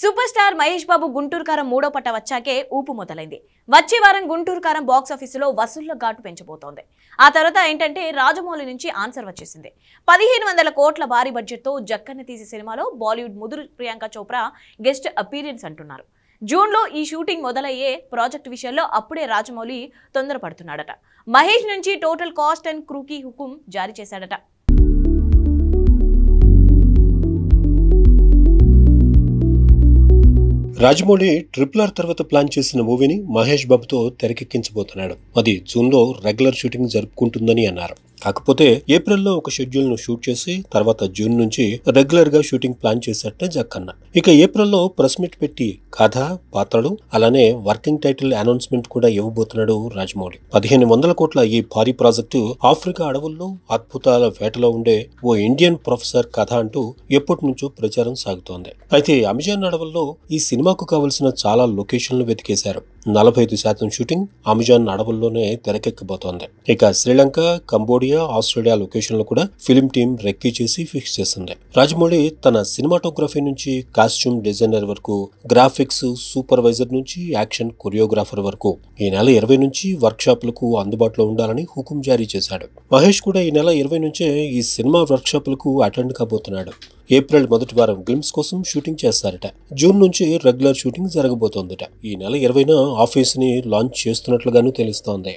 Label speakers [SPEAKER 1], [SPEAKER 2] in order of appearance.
[SPEAKER 1] super star Mahesh Babu Guntur Kaaram మూడో పట్ట వచ్చాకే ఊపు మొదలైంది వచ్చే వారం గుంటూరు కారం బాక్సాఫీసులో వసూళ్ల ఘాటు పెంచబోతోంది ఆ తర్వాత ఏంటంటే రాజమౌళి నుంచి ఆన్సర్ వచ్చేసింది పదిహేను వందల కోట్ల భారీ బడ్జెట్తో జక్కన్న తీసే సినిమాలో బాలీవుడ్ ముదురు ప్రియాంక చోప్రా గెస్ట్ అపీరియన్స్ అంటున్నారు జూన్లో ఈ షూటింగ్ మొదలయ్యే ప్రాజెక్ట్ విషయంలో అప్పుడే రాజమౌళి తొందరపడుతున్నాడట మహేష్ నుంచి టోటల్ కాస్ట్ అండ్ క్రూకీ హుకుం జారీ చేశాడట
[SPEAKER 2] రాజమౌళి ట్రిపుల్ ఆర్ తర్వాత ప్లాన్ చేసిన మూవీని మహేష్ బాబుతో తెరకెక్కించబోతున్నాడు అది జూన్లో రెగ్యులర్ షూటింగ్ జరుపుకుంటుందని అన్నారు కాకపోతే ఏప్రిల్లో ఒక షెడ్యూల్ ను షూట్ చేసి తర్వాత జూన్ నుంచి రెగ్యులర్ గా షూటింగ్ ప్లాన్ చేశారట జక్కన్న ఇక ఏప్రిల్లో ప్రెస్ మీట్ పెట్టి కథ పాత్రలు అలానే వర్కింగ్ టైటిల్ అనౌన్స్మెంట్ కూడా ఇవ్వబోతున్నాడు రాజమౌళి పదిహేను వందల కోట్ల ఈ భారీ ప్రాజెక్టు ఆఫ్రికా అడవుల్లో అద్భుతాల వేటలో ఉండే ఓ ఇండియన్ ప్రొఫెసర్ కథ అంటూ ఎప్పటి నుంచో ప్రచారం సాగుతోంది అయితే అమెజాన్ అడవుల్లో ఈ సినిమాకు కావలసిన చాలా లొకేషన్లు వెతికేశారు నలభై ఐదు శాతం షూటింగ్ అమెజాన్ అడవుల్లోనే తెరకెక్కబోతోంది ఇక శ్రీలంక కంబోడియా ఆస్ట్రేలియా లొకేషన్లో కూడా ఫిలిం టీం రెక్కీ చేసి ఫిక్స్ చేసింది రాజమౌళి తన సినిమాటోగ్రఫీ నుంచి కాస్ట్యూమ్ డిజైనర్ వరకు గ్రాఫిక్స్ సూపర్వైజర్ నుంచి యాక్షన్ కొరియోగ్రాఫర్ వరకు ఈ నెల ఇరవై నుంచి వర్క్ షాపులకు అందుబాటులో ఉండాలని హుకుం జారీ చేశాడు మహేష్ కూడా ఈ నెల ఇరవై నుంచే ఈ సినిమా వర్క్ షాపులకు అటెండ్ కాబోతున్నాడు ఏప్రిల్ మొదటి వారం గ్లిమ్స్ కోసం షూటింగ్ చేస్తారట జూన్ నుంచి రెగ్యులర్ షూటింగ్ జరగబోతోందట ఈ నెల ఇరవైన ఆఫీస్ని లాంచ్ చేస్తున్నట్లుగాను తెలుస్తోంది